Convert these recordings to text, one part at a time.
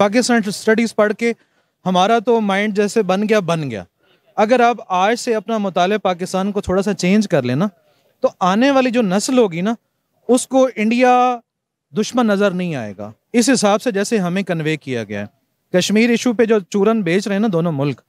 Pakistan studies पढ़ के हमारा तो माइंड जैसे बन गया बन गया अगर आप आज से अपना मुताल पाकिस्तान को थोड़ा सा चेंज कर लेना तो आने वाली जो नस्ल होगी ना उसको इंडिया दुश्मन नज़र नहीं आएगा इस हिसाब से जैसे हमें कन्वे किया गया है कश्मीर इशू पे जो चूरन बेच रहे हैं ना दोनों मुल्क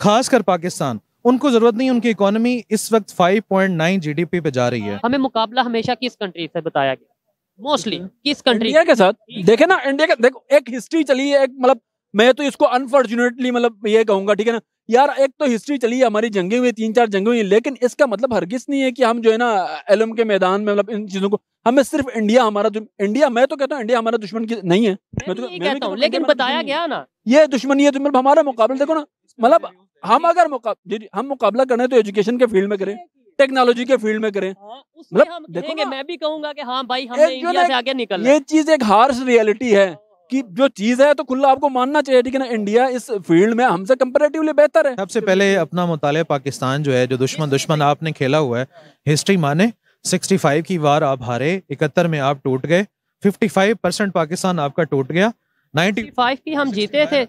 खासकर पाकिस्तान उनको जरूरत नहीं उनकी इकोनॉमी इस वक्त 5.9 जीडीपी पे जा रही है हमें मुकाबला हमेशा किस कंट्री से बताया गया मोस्टली किस कंट्री इंडिया के साथ देखे ना इंडिया का देखो एक हिस्ट्री चली है एक मतलब मैं तो इसको अनफॉर्चुनेटली मतलब ये कहूंगा ठीक है ना यार एक तो हिस्ट्री चली है हमारी जंगे हुई तीन चार जंगे हुई लेकिन इसका मतलब किस नहीं है कि हम जो है ना एलम के मैदान में मतलब इन चीजों को हमें सिर्फ इंडिया हमारा इंडिया मैं तो कहता हूँ इंडिया हमारा दुश्मन की नहीं है मैं, मैं तो मैं कहता हूँ लेकिन बताया गया ना ये दुश्मन है तो मतलब हमारा मुकाबला देखो ना मतलब हम अगर हम मुकाबला करें तो एजुकेशन के फील्ड में करें टेक्नोलॉजी के फील्ड में करें हाँ, मतलब देखोगे मैं भी कहूंगा कि हाँ भाई हमने इंडिया से आगे निकल ये चीज एक हार्श रियलिटी है कि हाँ। जो चीज है तो खुला आपको मानना चाहिए ठीक है ना इंडिया इस फील्ड में हमसे कंपेरेटिवली बेहतर है सबसे पहले अपना मुताले पाकिस्तान जो है जो दुश्मन दुश्मन आपने खेला हुआ है हिस्ट्री माने 65 की वार आप हारे इकहत्तर में आप टूट गए 55 परसेंट पाकिस्तान आपका टूट गया 95 की हम जीते थे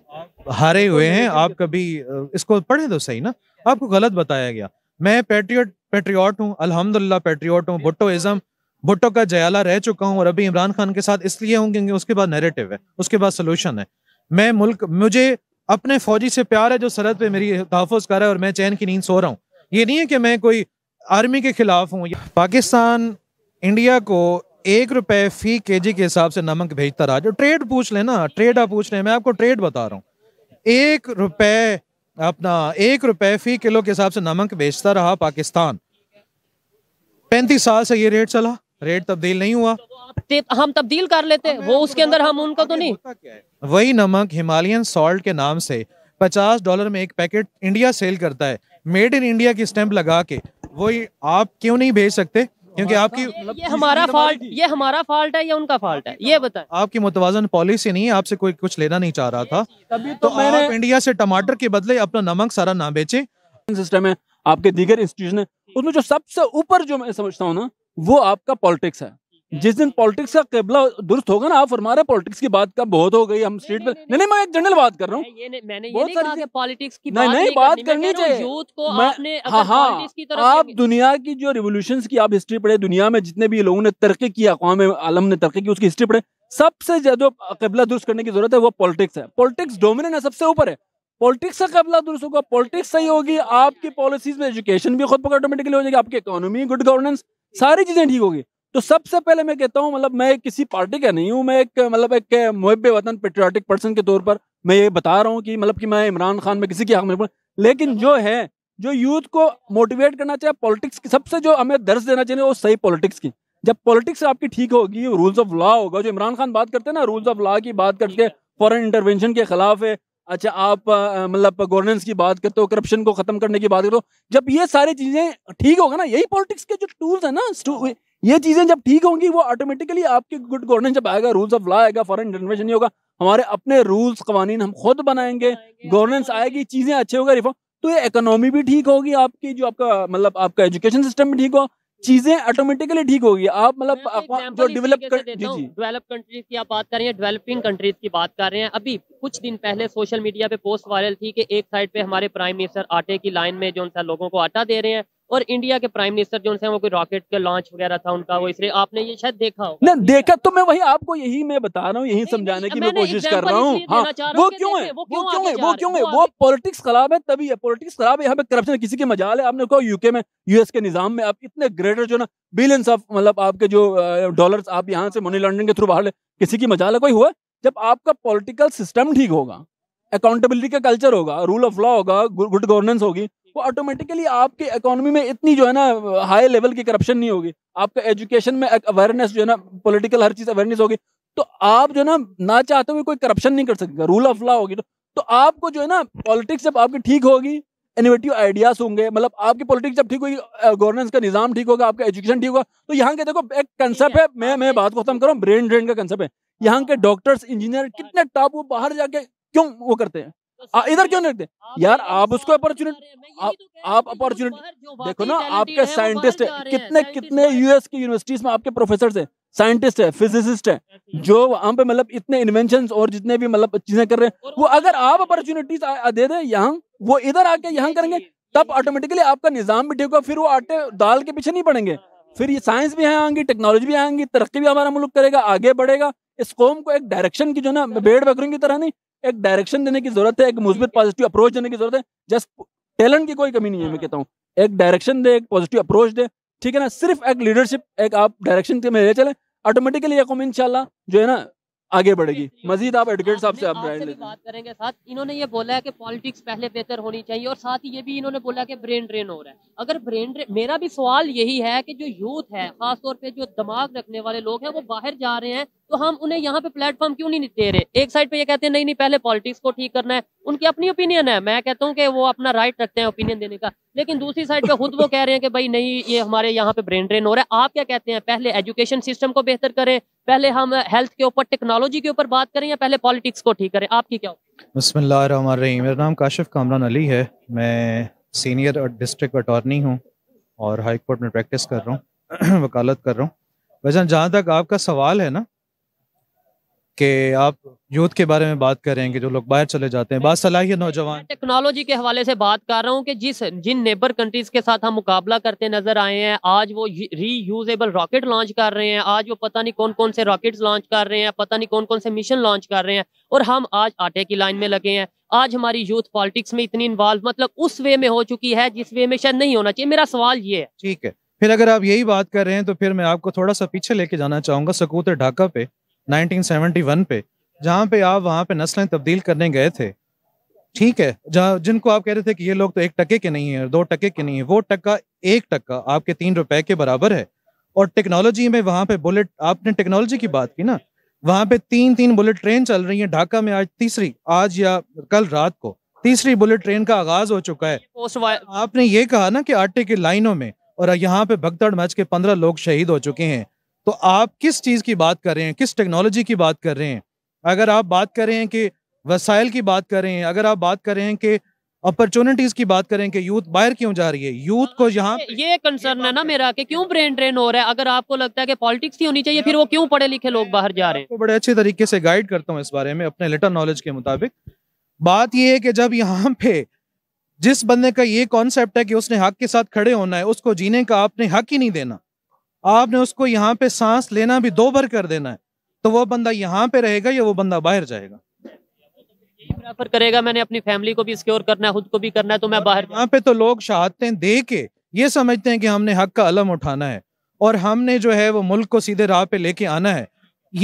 हारे हुए हैं आप कभी इसको पढ़े तो सही ना आपको गलत बताया गया मैं पेट्रियट पेट्रियट हूँ अलहमदिल्ला पेट्रियट हूँ इज़म भुट्टो का जयाला रह चुका हूँ और अभी इमरान खान के साथ इसलिए हूँ क्योंकि उसके बाद नेरेटिव है उसके बाद सोल्यूशन है मैं मुल्क मुझे अपने फौजी से प्यार है जो सरहद पर मेरी तहफ़ कर रहा है और मैं चैन की नींद सो रहा हूँ ये नहीं है कि मैं कोई आर्मी के खिलाफ हूँ पाकिस्तान इंडिया को एक रुपए फी केजी के हिसाब से नमक भेजता रहा जो ट्रेड पूछ लेना ट्रेड आप पूछ रहे हैं मैं आपको ट्रेड बता रहा हूँ एक रुपए अपना एक रुपए फी किलो के हिसाब से नमक बेचता रहा पाकिस्तान पैंतीस साल से ये रेट चला रेट तब्दील नहीं हुआ तो हम तब्दील कर लेते हैं वो उसके अंदर हम उनका तो नहीं वही नमक हिमालयन सॉल्ट के नाम से पचास डॉलर में एक पैकेट इंडिया सेल करता है मेड इन इंडिया की स्टैंप लगा के वही आप क्यों नहीं भेज सकते क्योंकि मतलब आपकी ये हमारा फॉल्ट ये हमारा फॉल्ट है या उनका फॉल्ट है ये बताएं आपकी मुतवाजन पॉलिसी नहीं आपसे कोई कुछ लेना नहीं चाह रहा था तो, तो मैंने आप इंडिया से टमाटर के बदले अपना नमक सारा ना बेचे सिस्टम है आपके दीगर इंस्टीट्यूशन है उसमें जो सबसे ऊपर जो मैं समझता हूँ ना वो आपका पॉलिटिक्स है जिस दिन पॉलिटिक्स का केबला दुरुस्त होगा ना आप फरमा रहे पॉलिटिक्स की बात कब बहुत हो गई हम स्ट्रीट पर नहीं नहीं मैं एक जनरल बात कर रहा हूँ पॉलिटिक्स की नहीं नहीं बात करनी चाहिए यूथ को आपने हाँ हाँ आप दुनिया की जो रिवोल्यूशन की आप हिस्ट्री पढ़े दुनिया में जितने भी लोगों ने तरक्की की अकवाम आलम ने तरक्की की उसकी हिस्ट्री पढ़े सबसे ज्यादा कबला दुरुस्त करने की जरूरत है वो पॉलिटिक्स है पॉलिटिक्स डोमिनेंट है सबसे ऊपर है पॉलिटिक्स का कबला दुरुस्त होगा पॉलिटिक्स सही होगी आपकी पॉलिसीज में एजुकेशन भी खुद पर ऑटोमेटिकली हो जाएगी आपकी इकोनॉमी गुड गवर्नेंस सारी चीजें ठीक होगी तो सबसे पहले मैं कहता हूँ मतलब मैं किसी पार्टी का नहीं हूँ मैं एक मतलब एक मुहब वतन पेट्रियाटिक पर्सन के तौर पर मैं ये बता रहा हूँ कि मतलब कि मैं इमरान खान में किसी की हक में लेकिन जो है जो यूथ को मोटिवेट करना चाहिए पॉलिटिक्स की सबसे जो हमें दर्ज देना चाहिए वो सही पॉलिटिक्स की जब पॉलिटिक्स आपकी ठीक होगी रूल्स ऑफ लॉ होगा जो इमरान खान बात करते हैं ना रूल्स ऑफ लॉ की बात करके फॉरन इंटरवेंशन के खिलाफ है अच्छा आप मतलब गवर्नेंस की बात करते हो करप्शन को खत्म करने की बात करते हो जब ये सारी चीजें ठीक होगा ना यही पॉलिटिक्स के जो टूल्स है ना ये चीजें जब ठीक होंगी वो ऑटोमेटिकली आपकी गुड गवर्नेंस जब आएगा रूल्स ऑफ लॉ आएगा फॉरन इंटरवेंशन नहीं होगा हमारे अपने रूल्स कवानीन हम खुद बनाएंगे गवर्नेंस हाँ, हाँ, आएगी हाँ। चीजें अच्छे होगा रिफॉर्म तो ये इकोनॉमी भी ठीक होगी आपकी जो आपका मतलब आपका एजुकेशन सिस्टम भी ठीक हो चीजें ऑटोमेटिकली ठीक होगी आप मतलब जो डेवलप कर, डेवलप कंट्रीज की आप बात कर रहे हैं डेवलपिंग कंट्रीज की बात कर रहे हैं अभी कुछ दिन पहले सोशल मीडिया पे पोस्ट वायरल थी कि एक साइड पे हमारे प्राइम मिनिस्टर आटे की लाइन में जो लोगों को आटा दे रहे हैं और इंडिया के प्राइम मिनिस्टर जो वो कोई रॉकेट का लॉन्च वगैरह था उनका वो इसलिए आपने ये शायद देखा होगा नहीं देखा तो मैं वही आपको यही मैं बता रहा हूँ यही समझाने की मैं कोशिश कर रहा हूँ हाँ, वो क्यों है वो क्यों है वो क्यों है वो पॉलिटिक्स खराब है तभी है पॉलिटिक्स खराब है यहाँ पे करप्शन किसी के मजाल है आपने कहा यूके में यूएस के निजाम में आप इतने ग्रेटर जो ना बिलियंस ऑफ मतलब आपके जो डॉलर आप यहाँ से मनी लॉन्ड्रिंग के थ्रू बाहर ले किसी की मजाल है कोई हुआ जब आपका पॉलिटिकल सिस्टम ठीक होगा अकाउंटेबिलिटी का कल्चर होगा रूल ऑफ लॉ होगा गुड गवर्नेंस होगी वो ऑटोमेटिकली आपके इकोनॉमी में इतनी जो है ना हाई लेवल की करप्शन नहीं होगी आपका एजुकेशन में अवेयरनेस जो है ना पॉलिटिकल हर चीज़ अवेयरनेस होगी तो आप जो है ना ना चाहते हुए कोई करप्शन नहीं कर सकेगा रूल ऑफ लॉ होगी तो, तो आपको जो है ना पॉलिटिक्स जब आपकी ठीक होगी इनोवेटिव आइडियाज होंगे मतलब आपकी पॉलिटिक्स जब ठीक होगी गवर्नेंस का निजाम ठीक होगा आपका एजुकेशन ठीक होगा तो यहाँ के देखो एक कंसेप्ट है मैं मैं बात को खत्म करूँ ब्रेन ड्रेन का कंसेप्ट है यहाँ के डॉक्टर्स इंजीनियर कितने टॉप वो बाहर जाके क्यों वो करते हैं इधर क्यों नहीं यार आप उसको अपॉर्चुनिटी आप अपॉर्चुनिटी तो देखो ना आपके साइंटिस्ट कितने कितने यूएस की यूनिवर्सिटीज में आपके प्रोफेसर है साइंटिस्ट है फिजिसिस्ट है जो वहां पे मतलब इतने इन्वेंशन और जितने भी मतलब चीजें कर रहे हैं वो अगर आप अपॉर्चुनिटीज दे दे यहाँ वो इधर आके यहाँ करेंगे तब ऑटोमेटिकली आपका निजाम भी ठीक होगा फिर वो आटे दाल के पीछे नहीं पड़ेंगे हाँ, हाँ, हाँ। फिर ये साइंस भी यहाँ आएंगी टेक्नोलॉजी भी आएंगी तरक्की भी हमारा मुल्क करेगा आगे बढ़ेगा इस कौम को एक डायरेक्शन की जो ना भेड़ बकरों की तरह नहीं एक डायरेक्शन देने की जरूरत है एक मुस्बित पॉजिटिव अप्रोच देने की जरूरत है जस्ट टैलेंट की कोई कमी नहीं है मैं हाँ। कहता हूँ एक डायरेक्शन दे एक पॉजिटिव अप्रोच दे ठीक है ना सिर्फ एक लीडरशिप एक आप डायरेक्शन के में ले चले ऑटोमेटिकली कौम इनशाला जो है ना आगे बढ़ेगी मजीद आप एडवोकेट साहब से आप बात करेंगे साथ इन्होंने ये बोला है कि पॉलिटिक्स पहले बेहतर होनी चाहिए और साथ ही ये भी इन्होंने बोला कि ब्रेन ड्रेन हो रहा है अगर ब्रेन ड्रेन मेरा भी सवाल यही है कि जो यूथ है खासतौर पे जो दिमाग रखने वाले लोग हैं वो बाहर जा रहे हैं तो हम उन्हें यहाँ पे प्लेटफॉर्म क्यों नहीं दे रहे एक साइड पे ये कहते हैं नहीं नहीं पहले पॉलिटिक्स को ठीक करना है उनकी अपनी ओपिनियन है मैं कहता हूँ कि वो अपना राइट रखते हैं ओपिनियन देने का लेकिन दूसरी साइड पे खुद वो कह रहे हैं कि भाई नहीं ये हमारे यहाँ पे ब्रेन ड्रेन हो रहा है आप क्या कहते हैं पहले एजुकेशन सिस्टम को बेहतर करें पहले हम हेल्थ के ऊपर टेक्नोलॉजी के ऊपर बात करें या पहले पॉलिटिक्स को ठीक करें आपकी क्या बसमिल्लाम मेरा नाम काशिफ कामरान अली है मैं सीनियर डिस्ट्रिक्ट अटॉर्नी हूँ और हाईकोर्ट में प्रैक्टिस कर रहा हूँ वकालत कर रहा हूँ वैसे जहाँ तक आपका सवाल है ना कि आप यूथ के बारे में बात करेंगे जो लोग बाहर चले जाते हैं बात सलाह नौजवान टेक्नोलॉजी के हवाले से बात कर रहा हूँ कि जिस जिन नेबर कंट्रीज के साथ हम मुकाबला करते नजर आए हैं आज वो री यूजेबल रॉकेट लॉन्च कर रहे हैं आज वो पता नहीं कौन कौन से रॉकेट लॉन्च कर रहे हैं पता नहीं कौन कौन से मिशन लॉन्च कर रहे हैं और हम आज आटे की लाइन में लगे हैं आज हमारी यूथ पॉलिटिक्स में इतनी इन्वॉल्व मतलब उस वे में हो चुकी है जिस वे में शायद नहीं होना चाहिए मेरा सवाल ये है ठीक है फिर अगर आप यही बात कर रहे हैं तो फिर मैं आपको थोड़ा सा पीछे लेके जाना चाहूंगा सकूत ढाका पे 1971 पे जहाँ पे आप वहाँ पे नस्लें तब्दील करने गए थे ठीक है जहाँ जिनको आप कह रहे थे कि ये लोग तो एक टके के नहीं है दो टके के नहीं है वो टक्का एक टक्का आपके तीन रुपए के बराबर है और टेक्नोलॉजी में वहाँ पे बुलेट आपने टेक्नोलॉजी की बात की ना वहाँ पे तीन तीन बुलेट ट्रेन चल रही है ढाका में आज तीसरी आज या कल रात को तीसरी बुलेट ट्रेन का आगाज हो चुका है आपने ये कहा ना कि आटे की लाइनों में और यहाँ पे भगदड़ मच के पंद्रह लोग शहीद हो चुके हैं तो आप किस चीज़ की बात कर रहे हैं किस टेक्नोलॉजी की बात कर रहे हैं अगर आप बात कर रहे हैं कि वसाइल की बात कर रहे हैं अगर आप बात कर रहे हैं कि अपॉर्चुनिटीज की बात करें कि यूथ बाहर क्यों जा रही है यूथ को यहाँ ये कंसर्न है ना मेरा कि क्यों ब्रेन ड्रेन हो रहा है अगर आपको लगता है कि पॉलिटिक्स ही होनी चाहिए फिर वो क्यों पढ़े लिखे लोग बाहर जा रहे हैं बड़े अच्छे तरीके से गाइड करता हूँ इस बारे में अपने लेटर नॉलेज के मुताबिक बात यह है कि जब यहाँ पे जिस बंदे का ये कॉन्सेप्ट है कि उसने हक के साथ खड़े होना है उसको जीने का आपने हक ही नहीं देना आपने उसको यहाँ पे सांस लेना भी दो बार कर देना है तो वो बंदा यहाँ पे रहेगा या वो बंदा बाहर जाएगा प्रेफर करेगा मैंने अपनी फैमिली को भी सिक्योर करना है खुद को भी करना है तो मैं बाहर यहाँ पे तो लोग शहादतें दे के ये समझते हैं कि हमने हक का अलम उठाना है और हमने जो है वो मुल्क को सीधे राह पे लेके आना है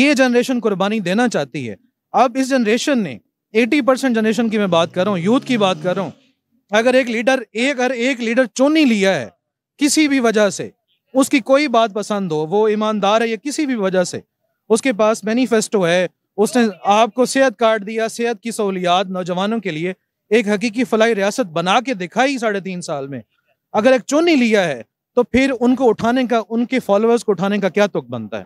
ये जनरेशन कुर्बानी देना चाहती है अब इस जनरेशन ने 80 परसेंट जनरेशन की मैं बात कर रहा हूँ यूथ की बात कर रहा हूँ अगर एक लीडर एक हर एक लीडर चुन ही लिया है किसी भी वजह से उसकी कोई बात पसंद हो वो ईमानदार है या किसी भी वजह से उसके पास मैनिफेस्टो है उसने आपको सेहत कार्ड दिया सेहत की सहूलियात नौजवानों के लिए एक हकीकी फलाई रियासत बना के दिखाई साढ़े तीन साल में अगर एक चुन ही लिया है तो फिर उनको उठाने का उनके फॉलोअर्स को उठाने का क्या तुक बनता है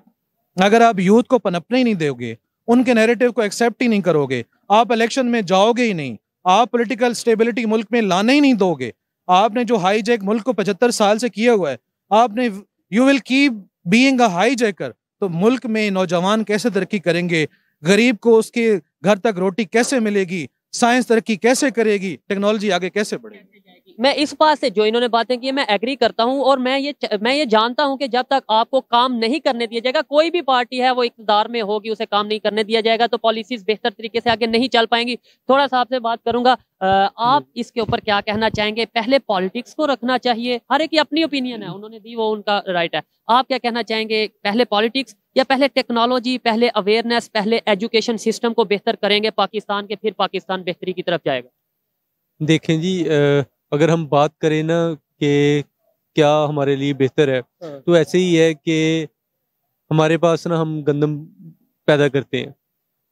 अगर आप यूथ को पनपने ही नहीं दोगे उनके नैरेटिव को एक्सेप्ट ही नहीं करोगे आप इलेक्शन में जाओगे ही नहीं आप पॉलिटिकल स्टेबिलिटी मुल्क में लाने ही नहीं दोगे आपने जो हाईजेक मुल्क को पचहत्तर साल से किया हुआ है आपने you will keep being a hijacker तो मुल्क में नौजवान कैसे तरक्की करेंगे गरीब को उसके घर तक रोटी कैसे मिलेगी साइंस तरक्की कैसे करेगी टेक्नोलॉजी आगे कैसे बढ़ेगी मैं इस बात से जो इन्होंने बातें की मैं एग्री करता हूं और मैं ये मैं ये जानता हूं कि जब तक आपको काम नहीं करने दिया जाएगा कोई भी पार्टी है वो इकतदार में होगी उसे काम नहीं करने दिया जाएगा तो पॉलिसीज बेहतर तरीके से आगे नहीं चल पाएंगी थोड़ा सा आपसे बात करूंगा आप हम्म। इसके ऊपर क्या कहना चाहेंगे पहले पॉलिटिक्स को रखना चाहिए हर एक अपनी ओपिनियन है हम्म। उन्होंने दी वो उनका राइट है आप क्या कहना चाहेंगे पहले पॉलिटिक्स या पहले टेक्नोलॉजी पहले अवेयरनेस पहले एजुकेशन सिस्टम को बेहतर करेंगे पाकिस्तान के फिर पाकिस्तान बेहतरी की तरफ जाएगा देखें जी अगर हम बात करें ना कि क्या हमारे लिए बेहतर है हाँ। तो ऐसे ही है कि हमारे पास ना हम गंदम पैदा करते हैं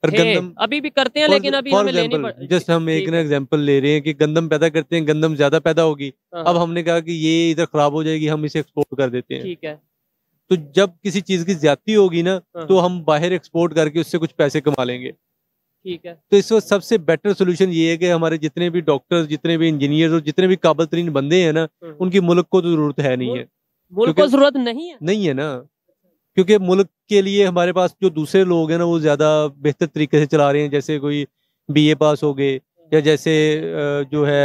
और गंदम अभी भी करते हैं लेकिन अभी हमें लेनी पड़ जस्ट हम एक ना एग्जांपल ले रहे हैं कि गंदम पैदा करते हैं गंदम ज्यादा पैदा होगी हाँ, अब हाँ। हमने कहा कि ये इधर खराब हो जाएगी हम इसे एक्सपोर्ट कर देते हैं ठीक है तो जब किसी चीज की ज्यादा होगी ना तो हम बाहर एक्सपोर्ट करके उससे कुछ पैसे कमा लेंगे ठीक है तो इस सबसे बेटर सोल्यूशन ये है कि हमारे जितने भी डॉक्टर्स जितने भी इंजीनियर और जितने भी काबिल तरीन बंदे हैं ना हम्म। उनकी मुल्क को तो जरूरत है नहीं है मुल्क को जरूरत नहीं है नहीं है ना क्योंकि मुल्क के लिए हमारे पास जो दूसरे लोग हैं ना वो ज्यादा बेहतर तरीके से चला रहे हैं जैसे कोई बीए पास हो गए या जैसे जो है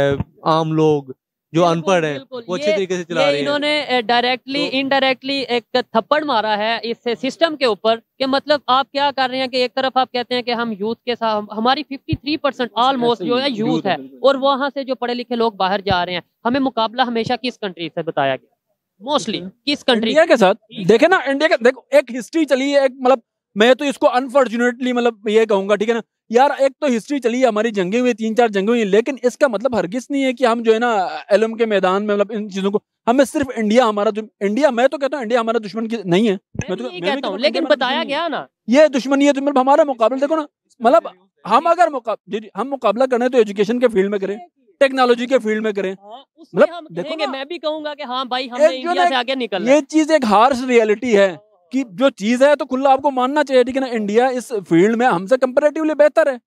आम लोग जो अनपढ़ है वो अच्छे तरीके से चला रहे हैं इन्होंने डायरेक्टली इनडायरेक्टली तो- एक थप्पड़ मारा है इस सिस्टम के ऊपर कि मतलब आप क्या कर रहे हैं कि एक तरफ आप कहते हैं कि हम यूथ के साथ हमारी 53 परसेंट ऑलमोस्ट जो है यूथ है और वहां से जो पढ़े लिखे लोग बाहर जा रहे हैं हमें मुकाबला हमेशा किस कंट्री से बताया गया मोस्टली किस कंट्री के साथ देखे ना इंडिया का देखो एक हिस्ट्री चली है एक मतलब मैं तो इसको अनफॉर्चुनेटली मतलब ये कहूंगा ठीक है ना यार एक तो हिस्ट्री चली है हमारी जंगे हुई तीन चार जंगे हुई लेकिन इसका मतलब हरगिस नहीं है कि हम जो है ना एलम के मैदान में मतलब इन चीजों को हमें सिर्फ इंडिया हमारा इंडिया मैं तो कहता हूँ इंडिया हमारा दुश्मन की नहीं है मैं तो कहता तो हूँ लेकिन बताया गया ना ये दुश्मनी है तो मतलब हमारा मुकाबला देखो ना मतलब हम अगर हम मुकाबला करें तो एजुकेशन के फील्ड में करें टेक्नोलॉजी के फील्ड में करें हाँ, मतलब देखो मैं भी कहूंगा कि हाँ भाई हमने इंडिया से आगे निकल ये चीज एक हार्श रियलिटी है कि जो चीज़ है तो खुला आपको मानना चाहिए ठीक है ना इंडिया इस फील्ड में हमसे कंपेरेटिवली बेहतर है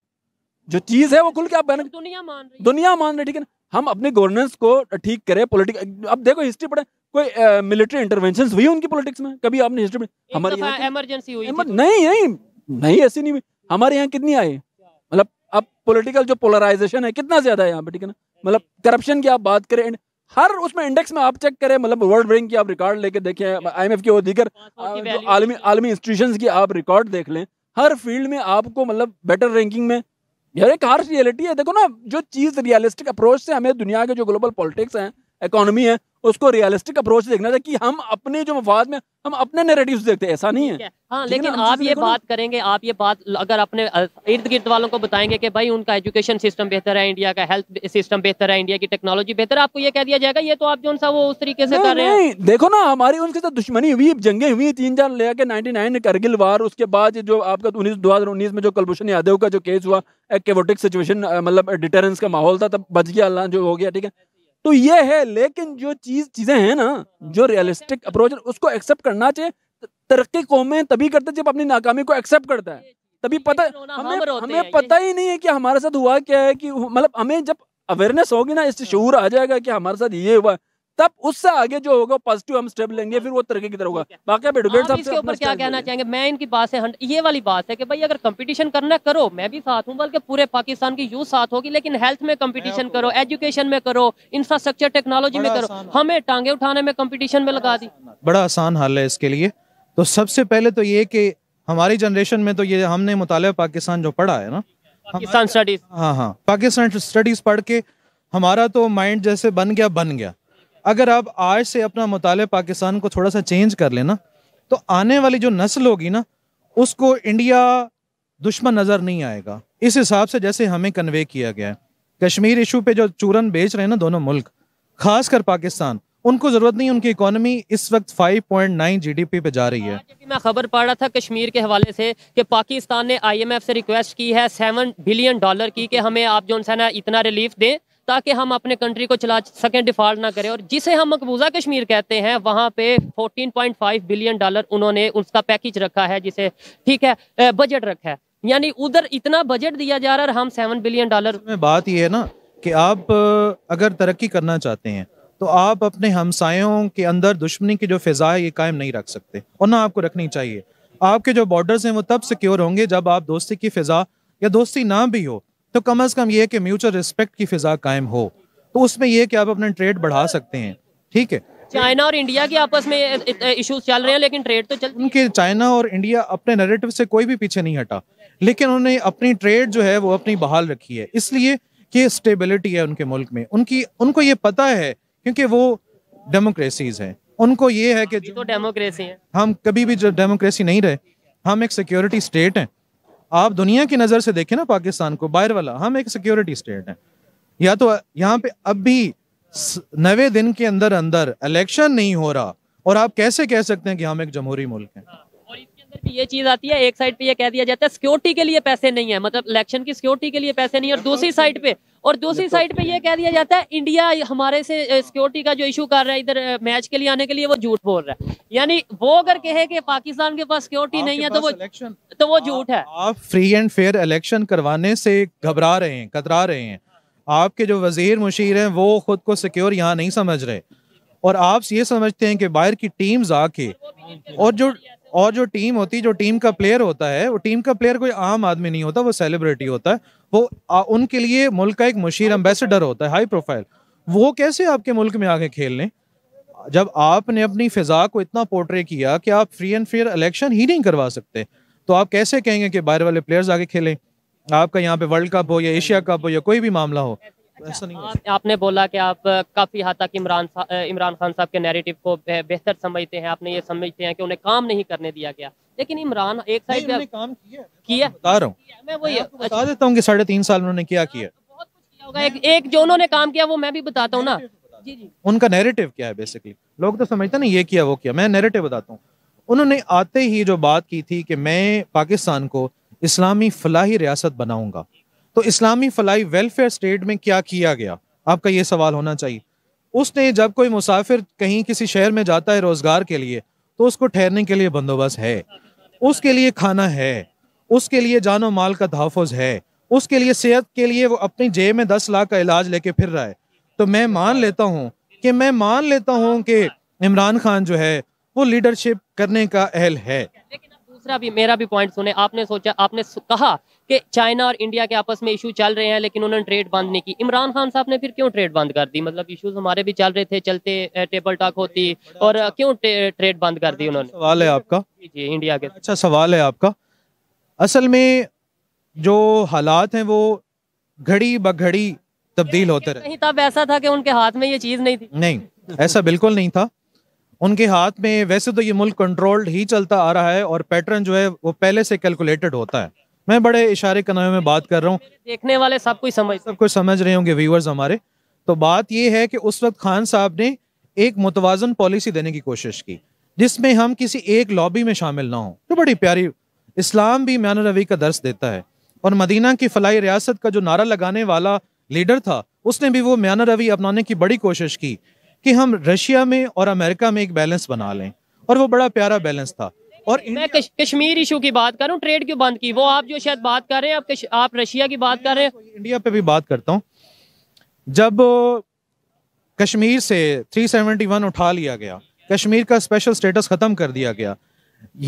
जो चीज़ है वो खुल के आप दुनिया मान रही दुनिया मान रही ठीक है ना हम अपनी गवर्नेंस को ठीक करें पॉलिटिक अब देखो हिस्ट्री पढ़े कोई मिलिट्री इंटरवेंशन हुई उनकी पॉलिटिक्स में कभी आपने हिस्ट्री में हमारे यहाँ एमरजेंसी हुई तो। नहीं नहीं नहीं ऐसी नहीं हुई हमारे यहाँ कितनी आई मतलब अब पॉलिटिकल जो पोलराइजेशन है कितना ज्यादा है यहाँ पे ठीक है ना मतलब करप्शन की आप बात करें हर उसमें इंडेक्स में आप चेक करें मतलब वर्ल्ड बैंक की आप रिकॉर्ड लेके देखें आईएमएफ के और दीगर आलमी आलमी इंस्टीट्यूशन की आप रिकॉर्ड देख लें हर फील्ड में आपको मतलब बेटर रैंकिंग में यार एक हार्श रियलिटी है देखो ना जो चीज़ रियलिस्टिक अप्रोच से हमें दुनिया के जो ग्लोबल पॉलिटिक्स हैं इकोनॉमी है उसको रियलिस्टिक अप्रोच देखना था कि हम अपने जो मफाद में हम अपने नेरेटिव्स देखते हैं ऐसा नहीं है हाँ लेकिन आप ये बात करेंगे आप ये बात अगर अपने इर्द गिर्द वालों को बताएंगे कि भाई उनका एजुकेशन सिस्टम बेहतर है इंडिया का हेल्थ सिस्टम बेहतर है इंडिया की टेक्नोलॉजी बेहतर है आपको ये कह दिया जाएगा ये तो आप जो सा वो उस तरीके से कर रहे हैं देखो ना हमारी उनके साथ दुश्मनी हुई जंगे हुई तीन चार ले के नाइनटी नाइन करगिल वार उसके बाद जो आपका तो उन्नीस दो में जो कलभूषण यादव का जो केस हुआ एक सिचुएशन मतलब डिटेरेंस का माहौल था तब बच गया अल्लाह जो हो गया ठीक है तो ये है लेकिन जो चीज चीजें हैं ना जो रियलिस्टिक अप्रोच है उसको एक्सेप्ट करना चाहिए तरक्की कौमें तभी करते जब अपनी नाकामी को एक्सेप्ट करता है तभी पता हमें हमें पता ही नहीं है कि हमारे साथ हुआ क्या है कि मतलब हमें जब अवेयरनेस होगी ना इससे हाँ। शूर आ जाएगा कि हमारे साथ ये हुआ तब उससे आगे जो होगा पॉजिटिव हम स्टेप लेंगे फिर वो तरीके की तरह होगा बाकी आप एडुकेट सबसे इसके ऊपर क्या कहना चाहेंगे मैं इनकी बात से ये वाली बात है कि भाई अगर कंपटीशन करना करो मैं भी साथ हूँ बल्कि पूरे पाकिस्तान की यूथ साथ होगी लेकिन हेल्थ में कंपटीशन करो एजुकेशन में करो इंफ्रास्ट्रक्चर टेक्नोलॉजी में करो हमें टांगे उठाने में कम्पिटिशन में लगा दी बड़ा आसान हाल है इसके लिए तो सबसे पहले तो ये कि हमारी जनरेशन में तो ये हमने मुताल पाकिस्तान जो पढ़ा है ना पाकिस्तान स्टडीज हाँ हाँ पाकिस्तान स्टडीज पढ़ के हमारा तो माइंड जैसे बन गया बन गया अगर आप आज से अपना मुताल पाकिस्तान को थोड़ा सा चेंज कर लेना तो आने वाली जो नस्ल होगी ना उसको इंडिया दुश्मन नज़र नहीं आएगा इस हिसाब से जैसे हमें कन्वे किया गया है कश्मीर इशू पे जो चूरन बेच रहे हैं ना दोनों मुल्क खासकर पाकिस्तान उनको जरूरत नहीं उनकी इकोनॉमी इस वक्त 5.9 जीडीपी पे जा रही है मैं खबर पढ़ रहा था कश्मीर के हवाले से कि पाकिस्तान ने आईएमएफ से रिक्वेस्ट की है सेवन बिलियन डॉलर की कि हमें आप जो है ना इतना रिलीफ दें ताकि हम अपने कंट्री को चला सकें डिफॉल्ट ना करें और जिसे हम मकबूजा कश्मीर कहते हैं वहाँ पे 14.5 बिलियन डॉलर उन्होंने उसका पैकेज रखा है जिसे ठीक है बजट रखा है यानी उधर इतना बजट दिया जा रहा है हम सेवन बिलियन डॉलर में बात यह है ना कि आप अगर तरक्की करना चाहते हैं तो आप अपने हमसायों के अंदर दुश्मनी की जो फ़िज़ा है ये कायम नहीं रख सकते और ना आपको रखनी चाहिए आपके जो बॉर्डर्स हैं वो तब सिक्योर होंगे जब आप दोस्ती की फ़िज़ा या दोस्ती ना भी हो तो कम अज़ कम ये है कि म्यूचुअल रिस्पेक्ट की फ़िज़ा कायम हो तो उसमें यह कि आप अपना ट्रेड बढ़ा सकते हैं ठीक है चाइना और इंडिया के आपस में इश्यूज चल रहे हैं लेकिन ट्रेड तो चल उनके चाइना और इंडिया अपने नैरेटिव से कोई भी पीछे नहीं हटा लेकिन उन्होंने अपनी ट्रेड जो है वो अपनी बहाल रखी है इसलिए कि स्टेबिलिटी है उनके मुल्क में उनकी उनको ये पता है क्योंकि वो डेमोक्रेसीज हैं उनको ये है कि तो डेमोक्रेसी है हम कभी भी जो डेमोक्रेसी नहीं रहे हम एक सिक्योरिटी स्टेट हैं आप दुनिया की नज़र से देखें ना पाकिस्तान को बाहर वाला हम एक सिक्योरिटी स्टेट हैं या तो यहाँ पे अब भी नवे दिन के अंदर अंदर इलेक्शन नहीं हो रहा और आप कैसे कह सकते हैं कि हम एक जमहूरी मुल्क हैं पे ये चीज आती है एक साइड पे ये कह दिया जाता है सिक्योरिटी के लिए पैसे नहीं है मतलब इलेक्शन की सिक्योरिटी के लिए पैसे नहीं है और दूसरी साइड पे और दूसरी साइड पे ये कह दिया जाता है इंडिया हमारे से सिक्योरिटी का जो इशू कर रहा है इधर मैच के लिए आने के लिए वो झूठ बोल रहा है यानी वो अगर हाँ। कहे कि पाकिस्तान के पास सिक्योरिटी नहीं है तो वो तो वो झूठ है आप फ्री एंड फेयर इलेक्शन करवाने से घबरा रहे हैं कतरा रहे हैं आपके जो वजीर मुशीर हैं वो खुद को सिक्योर यहाँ नहीं समझ रहे और आप ये समझते हैं कि बाहर की टीम्स आके और जो और जो टीम होती है जो टीम का प्लेयर होता है वो टीम का प्लेयर कोई आम आदमी नहीं होता वो सेलिब्रिटी होता है वो आ, उनके लिए मुल्क का एक मशीर एम्बेसडर होता है हाई प्रोफाइल वो कैसे आपके मुल्क में आगे खेल लें जब आपने अपनी फिजा को इतना पोर्ट्रे किया कि आप फ्री एंड फेयर इलेक्शन ही नहीं करवा सकते तो आप कैसे कहेंगे कि बाहर वाले प्लेयर्स आगे खेलें आपका यहाँ पे वर्ल्ड कप हो या एशिया कप हो या कोई भी मामला हो अच्छा। ऐसा नहीं आप, आपने बोला कि आप काफी हद तक इमरान इमरान खान साहब के नैरेटिव को बेहतर समझते हैं आपने ये समझते हैं कि उन्हें काम नहीं करने दिया गया लेकिन इमरान एक साइड पे काम किया किया बता रहा हूँ मैं वही बता देता हूँ कि साढ़े तीन साल उन्होंने क्या किया हाँ, बहुत कुछ किया होगा एक जो उन्होंने काम किया वो मैं भी बताता हूँ ना उनका नैरेटिव क्या है बेसिकली लोग तो समझते ना ये किया वो किया मैं नैरेटिव बताता हूँ उन्होंने आते ही जो बात की थी कि मैं पाकिस्तान को इस्लामी फलाही रियासत बनाऊंगा तो इस्लामी फलाई वेलफेयर स्टेट में क्या किया गया आपका ये सवाल होना चाहिए उसने जब कोई मुसाफिर कहीं किसी शहर में जाता है रोजगार के लिए तो उसको ठहरने के लिए बंदोबस्त है उसके लिए खाना है उसके लिए जानो माल का तहफ़ है उसके लिए सेहत के लिए वो अपनी जेब में दस लाख का इलाज लेके फिर रहा है तो मैं मान लेता हूँ कि मैं मान लेता हूँ कि इमरान खान जो है वो लीडरशिप करने का अहल है लेकिन दूसरा भी मेरा भी पॉइंट सुने आपने सोचा आपने कहा कि चाइना और इंडिया के आपस में इशू चल रहे हैं लेकिन उन्होंने ट्रेड बंद नहीं की इमरान खान साहब ने फिर क्यों ट्रेड बंद कर दी मतलब इश्यूज हमारे भी चल रहे थे चलते टेबल टॉक होती और क्यों ट्रेड बंद कर दी उन्होंने सवाल है आपका जी इंडिया के अच्छा सवाल है आपका असल में जो हालात हैं वो घड़ी ब घड़ी तब्दील होते रहे नहीं तब ऐसा था कि उनके हाथ में ये चीज़ नहीं थी नहीं ऐसा बिल्कुल नहीं था उनके हाथ में वैसे तो ये मुल्क कंट्रोल्ड ही चलता आ रहा है और पैटर्न जो है वो पहले से कैलकुलेटेड होता है मैं बड़े इशारे कनाए में बात कर रहा हूँ देखने वाले सब कुछ समझ सब कुछ समझ रहे होंगे व्यूअर्स हमारे तो बात यह है कि उस वक्त खान साहब ने एक मुतवाजन पॉलिसी देने की कोशिश की जिसमें हम किसी एक लॉबी में शामिल ना हो तो बड़ी प्यारी इस्लाम भी मैन रवि का दर्श देता है और मदीना की फलाई रियासत का जो नारा लगाने वाला लीडर था उसने भी वो म्यान रवि अपनाने की बड़ी कोशिश की कि हम रशिया में और अमेरिका में एक बैलेंस बना लें और वो बड़ा प्यारा बैलेंस था और मैं कश, कश्मीर इशू की बात करूं ट्रेड क्यों बंद की वो आप जो शायद बात कर रहे हैं आप कश, आप रशिया की बात कर रहे हैं इंडिया पे भी बात करता हूं जब कश्मीर से 371 उठा लिया गया कश्मीर का स्पेशल स्टेटस खत्म कर दिया गया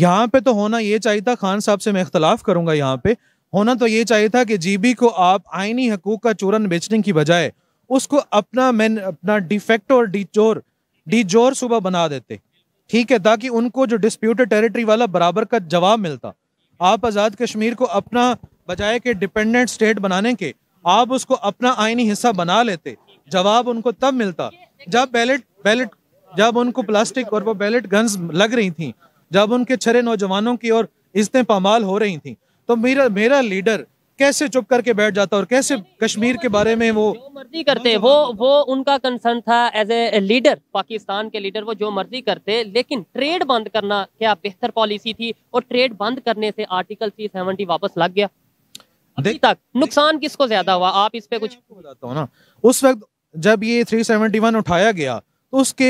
यहाँ पे तो होना ये चाहिए था खान साहब से मैं इख्तलाफ करूंगा यहाँ पे होना तो ये चाहिए था कि जीबी को आप आइनी हकूक का चूरन बेचने की बजाय उसको अपना मैन अपना डिफेक्ट और डी जोर सुबह बना देते ठीक है ताकि उनको जो डिस्प्यूटेड टेरिटरी वाला बराबर का जवाब मिलता आप आज़ाद कश्मीर को अपना बजाय के डिपेंडेंट स्टेट बनाने के आप उसको अपना आइनी हिस्सा बना लेते जवाब उनको तब मिलता जब बैलेट बैलेट जब उनको प्लास्टिक और वो बैलेट गन्स लग रही थी जब उनके छरे नौजवानों की और इज्तें पामाल हो रही थी तो मेरा मेरा लीडर कैसे चुप करके बैठ जाता और कैसे कश्मीर के बारे में वो मर्जी करते वो वो उनका कंसर्न था एज ए लीडर पाकिस्तान के लीडर वो जो मर्जी करते लेकिन ट्रेड बंद करना क्या बेहतर पॉलिसी थी और ट्रेड बंद करने से आर्टिकल थ्री सेवेंटी वापस लग गया अभी तक नुकसान किसको ज्यादा हुआ आप इस पे कुछ बताता हूँ ना उस वक्त जब ये थ्री सेवेंटी वन उठाया गया तो उसके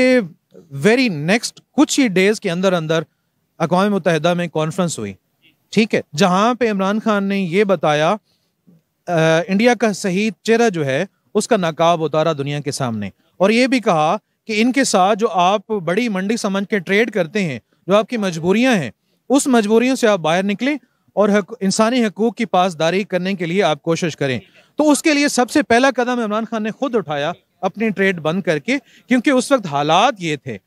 वेरी नेक्स्ट कुछ ही डेज के अंदर अंदर अकवा मुतहदा में कॉन्फ्रेंस हुई ठीक है जहां पे इमरान खान ने ये बताया आ, इंडिया का सही चेहरा जो है उसका नाकाब उतारा दुनिया के सामने और ये भी कहा कि इनके साथ जो आप बड़ी मंडी समझ के ट्रेड करते हैं जो आपकी मजबूरियां हैं उस मजबूरियों से आप बाहर निकलें और हक, इंसानी हकूक की पासदारी करने के लिए आप कोशिश करें तो उसके लिए सबसे पहला कदम इमरान खान ने खुद उठाया अपनी ट्रेड बंद करके क्योंकि उस वक्त हालात ये थे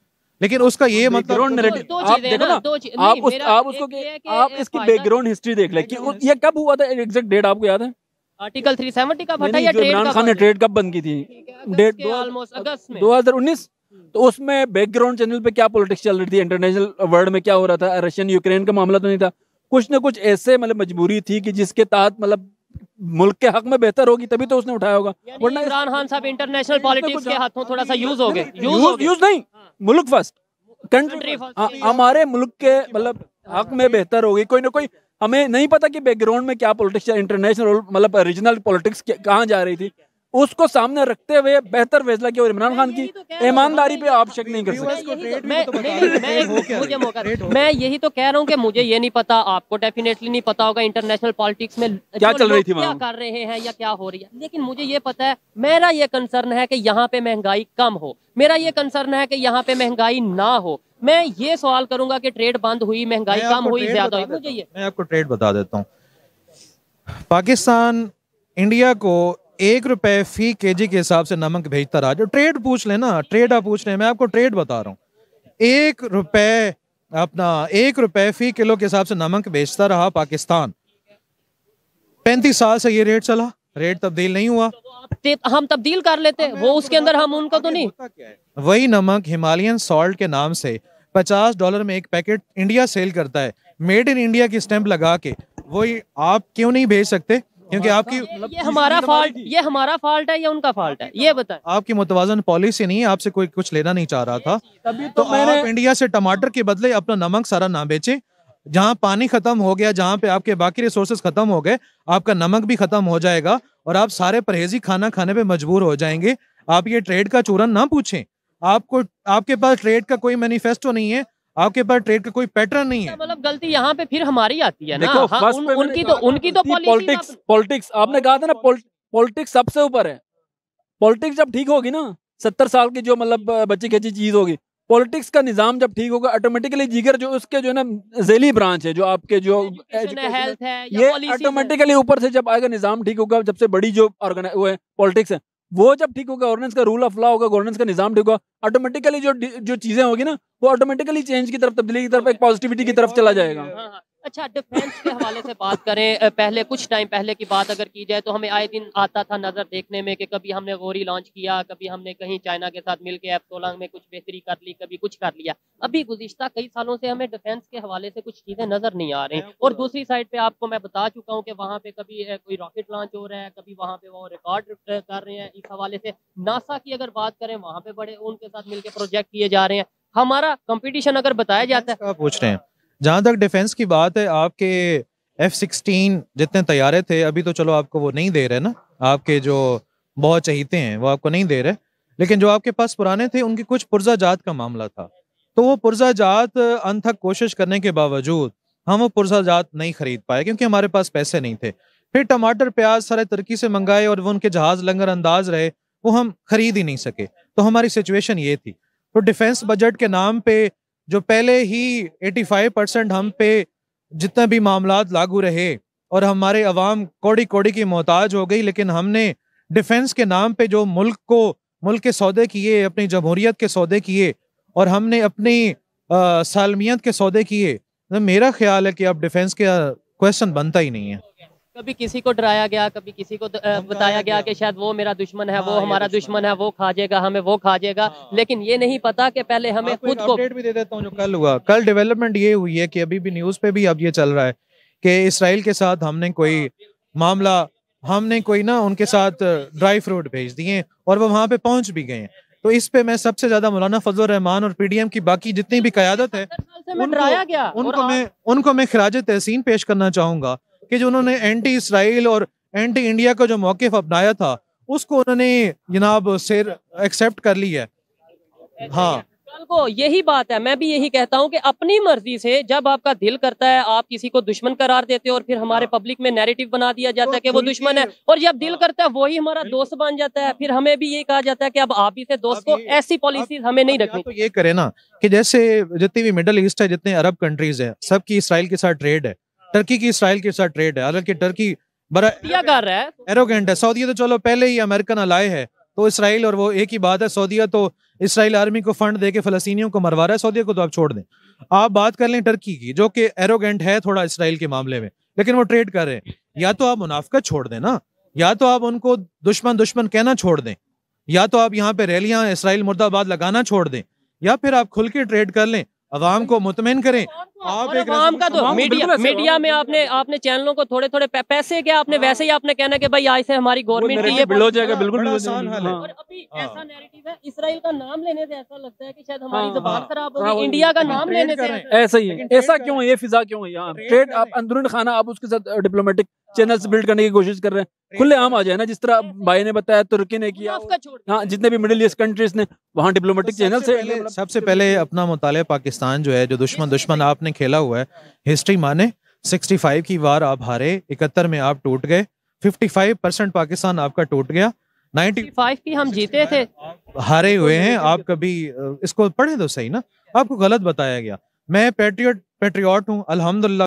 लेकिन उसका ये मतलब तो, तो आप देखो ना, आप उस, आप उसको आप इसकी बैकग्राउंड हिस्ट्री देख ले कि ये कब हुआ था एग्जैक्ट डेट आपको याद है आर्टिकल 370 का फटा या ट्रेड का खान ने ट्रेड कब बंद की थी डेट ऑलमोस्ट अगस्त में 2019 तो उसमें बैकग्राउंड चैनल पे क्या पॉलिटिक्स चल रही थी इंटरनेशनल वर्ल्ड में क्या हो रहा था रशियन यूक्रेन का मामला तो नहीं था कुछ ना कुछ ऐसे मतलब मजबूरी थी कि जिसके तहत मतलब मुल्क के हक में बेहतर होगी तभी तो उसने उठाया होगा वरना इमरान खान साहब इंटरनेशनल पॉलिटिक्स के हाथों थोड़ा सा यूज हो गए यूज नहीं हाँ। मुल्क फर्स्ट कंट्री हाँ, हमारे मुल्क के मतलब हक में हाँ। बेहतर होगी कोई ना कोई हमें नहीं पता कि बैकग्राउंड में क्या पॉलिटिक्स इंटरनेशनल मतलब रीजनल पॉलिटिक्स कहाँ जा रही थी उसको सामने रखते हुए बेहतर फैसला किया और इमरान खान की तो ईमानदारी तो पे आप शक नहीं कर सकते तो- तो मैं यही तो कह रहा हूँ कि मुझे ये नहीं पता आपको डेफिनेटली नहीं पता होगा इंटरनेशनल पॉलिटिक्स में क्या चल रही थी क्या कर रहे हैं या क्या हो रही है लेकिन मुझे ये पता है मेरा ये कंसर्न है कि यहाँ पे महंगाई कम हो मेरा ये कंसर्न है कि यहाँ पे महंगाई ना हो मैं ये सवाल करूंगा कि ट्रेड बंद हुई महंगाई कम हुई ज्यादा हुई मुझे ये मैं आपको ट्रेड बता देता हूँ पाकिस्तान इंडिया को एक रुपए फी केजी के हिसाब से नमक भेजता रहा जो ट्रेड पूछ लेना ट्रेड आप पूछ रहे मैं आपको ट्रेड बता रहा हूँ एक रुपए अपना एक रुपए फी किलो के हिसाब से नमक बेचता रहा पाकिस्तान पैंतीस साल से ये रेट चला रेट तब्दील नहीं हुआ तो हम तब्दील कर लेते हैं वो उसके अंदर हम उनका तो नहीं वही नमक हिमालयन सॉल्ट के नाम से पचास डॉलर में एक पैकेट इंडिया सेल करता है मेड इन इंडिया की स्टैंप लगा के वही आप क्यों नहीं भेज सकते क्योंकि मतलब आपकी ये हमारा फॉल्ट ये हमारा फॉल्ट है या उनका फॉल्ट है ये बताएं आपकी मुतवाजन पॉलिसी नहीं है आपसे कोई कुछ लेना नहीं चाह रहा था तो, तो, मैंने आप इंडिया से टमाटर के बदले अपना नमक सारा ना बेचे जहाँ पानी खत्म हो गया जहाँ पे आपके बाकी रिसोर्सेस खत्म हो गए आपका नमक भी खत्म हो जाएगा और आप सारे परहेजी खाना खाने पे मजबूर हो जाएंगे आप ये ट्रेड का चूरन ना पूछें आपको आपके पास ट्रेड का कोई मैनिफेस्टो नहीं है आपके पास ट्रेड का कोई पैटर्न नहीं है अच्छा, मतलब गलती यहाँ पे फिर हमारी आती है ना हाँ, उन, उनकी तो उनकी तो पॉलिटिक्स पॉलिटिक्स आपने कहा था ना पॉलिटिक्स हाँ, सबसे ऊपर है पॉलिटिक्स जब ठीक होगी ना सत्तर साल की जो मतलब बच्ची खेची चीज होगी पॉलिटिक्स का निज़ाम जब ठीक होगा ऑटोमेटिकली जिगर जो उसके जो है ना जेली ब्रांच है जो आपके जो हेल्थ है ये ऑटोमेटिकली ऊपर से जब आएगा निज़ाम ठीक होगा जब से बड़ी जो वो है पॉलिटिक्स है वो जब ठीक होगा गवर्नेंस का रूल ऑफ लॉ होगा गवर्नेंस का निजाम ठीक होगा ऑटोमेटिकली जो जो चीजें होगी ना वो ऑटोमेटिकली चेंज की तरफ तब्दीली की तरफ एक पॉजिटिविटी की तरफ चला जाएगा हाँ, हाँ, हाँ। अच्छा डिफेंस के हवाले से बात करें पहले कुछ टाइम पहले की बात अगर की जाए तो हमें आए दिन आता था नज़र देखने में कि कभी हमने गोरी लॉन्च किया कभी हमने कहीं चाइना के साथ मिलकर एफ सोलंग में कुछ बेहतरी कर ली कभी कुछ कर लिया अभी गुजशत कई सालों से हमें डिफेंस के हवाले से कुछ चीज़ें नज़र नहीं आ रही और दूसरी साइड पर आपको मैं बता चुका हूँ कि वहाँ पर कभी कोई रॉकेट लॉन्च हो रहा है कभी वहाँ पर वो रिकॉर्ड कर रहे हैं इस हवाले से नासा की अगर बात करें वहाँ पर बड़े उनके साथ मिलकर प्रोजेक्ट किए जा रहे हैं हमारा कंपटीशन अगर बताया जाता है पूछ रहे हैं जहाँ तक डिफेंस की बात है आपके एफ सिक्सटीन जितने तैयारे थे अभी तो चलो आपको वो नहीं दे रहे ना आपके जो बहुत चाहते हैं वो आपको नहीं दे रहे लेकिन जो आपके पास पुराने थे उनकी कुछ पुर्जा जात का मामला था तो वो पुर्जा जात अनथक कोशिश करने के बावजूद हम वो पुर्जा जात नहीं खरीद पाए क्योंकि हमारे पास पैसे नहीं थे फिर टमाटर प्याज सारे तुर्की से मंगाए और वो उनके जहाज लंगर अंदाज रहे वो हम खरीद ही नहीं सके तो हमारी सिचुएशन ये थी तो डिफेंस बजट के नाम पे जो पहले ही 85 परसेंट हम पे जितना भी मामला लागू रहे और हमारे अवाम कौड़ी कौड़ी की मोहताज हो गई लेकिन हमने डिफेंस के नाम पे जो मुल्क को मुल्क के सौदे किए अपनी जमहूरीत के सौदे किए और हमने अपनी सालमियत के सौदे किए तो मेरा ख्याल है कि अब डिफेंस का क्वेश्चन बनता ही नहीं है कभी किसी को डराया गया कभी किसी को बताया गया कि शायद वो मेरा दुश्मन है वो हाँ, हमारा दुश्मन है वो खा जाएगा हमें वो खा जाएगा हाँ। लेकिन ये नहीं पता कि पहले हाँ, हमें खुद को अपडेट भी दे देता हूँ जो कल हुआ कल डेवलपमेंट ये हुई है कि अभी भी न्यूज़ पे भी अब ये चल रहा है कि इसराइल के साथ हमने कोई मामला हमने कोई ना उनके साथ ड्राई फ्रूट भेज दिए और वो वहां पे पहुंच भी गए तो इस पे मैं सबसे ज्यादा मौलाना फजल रहमान और पीडीएम की बाकी जितनी भी तो क्यादत है उनको, उनको मैं उनको मैं खराज तहसीन पेश करना चाहूंगा कि जो उन्होंने एंटी इसराइल और एंटी इंडिया का जो मौकफ अपनाया था उसको उन्होंने जनाब सिर एक्सेप्ट कर लिया है हाँ को यही बात है मैं भी यही कहता हूँ कि अपनी मर्जी से जब आपका दिल करता है आप किसी को दुश्मन करार देते हो और फिर हमारे पब्लिक हाँ। में नैरेटिव बना दिया जाता तो है कि वो दुश्मन है और जब दिल हाँ। करता है वही हमारा दोस्त बन जाता है फिर हमें भी ये कहा जाता है कि अब आप ही से दोस्त को ऐसी पॉलिसी हमें नहीं रखनी तो ये करे ना कि जैसे जितनी भी मिडल ईस्ट है जितने अरब कंट्रीज है सबकी इसराइल के साथ ट्रेड है टर्की की इसराइल के साथ ट्रेड है हालांकि टर्की बड़ा कर रहा है एरोगेंट है सऊदीया तो चलो पहले ही अमेरिकन अलाय है तो इसराइल और वो एक ही बात है सऊदीया तो इसराइल आर्मी को फंड दे के फलस्तियों को मरवा रहा है सऊदीया को तो आप छोड़ दें आप बात कर लें टर्की की जो कि एरोगेंट है थोड़ा इसराइल के मामले में लेकिन वो ट्रेड कर रहे हैं या तो आप मुनाफ्का छोड़ दें ना या तो आप उनको दुश्मन दुश्मन कहना छोड़ दें या तो आप यहाँ पे रैलियां इसराइल मुर्दाबाद लगाना छोड़ दें या फिर आप खुल के ट्रेड कर लें अवाम को मुतमिन करें आप एक अवाम का तो मीडिया मीडिया में आपने आपने चैनलों को थोड़े थोड़े पैसे क्या आपने हाँ। वैसे ही आपने कहना कि भाई आज से हमारी गवर्नमेंट की ये हो जाएगा बिल्कुल आसान हाल है हाँ। और अभी हाँ। ऐसा नैरेटिव है इसराइल का नाम लेने से ऐसा लगता है कि शायद हमारी जुबान खराब हो गई इंडिया का नाम लेने से ऐसा ही है ऐसा क्यों है ये फिजा क्यों है यहाँ ट्रेड आप अंदरून खाना आप उसके साथ डिप्लोमेटिक चैनल्स बिल्ड करने की कोशिश कर रहे हैं खुले आम आ जाए ना जिस तरह भाई ने बताया तुर्की ने किया हाँ जितने भी मिडिल ईस्ट कंट्रीज ने वहाँ डिप्लोमेटिक तो चैनल से मतलब सबसे पहले अपना मुताल पाकिस्तान जो है जो दुश्मन तो दुश्मन आपने खेला हुआ है हिस्ट्री माने 65 की बार आप हारे इकहत्तर में आप टूट गए 55 परसेंट पाकिस्तान आपका टूट गया 95 की हम जीते थे हारे तो हुए हैं आप कभी इसको पढ़े तो सही ना आपको गलत बताया गया मैं पेट्रियट पेट्रियट हूँ अल्हम्दुलिल्लाह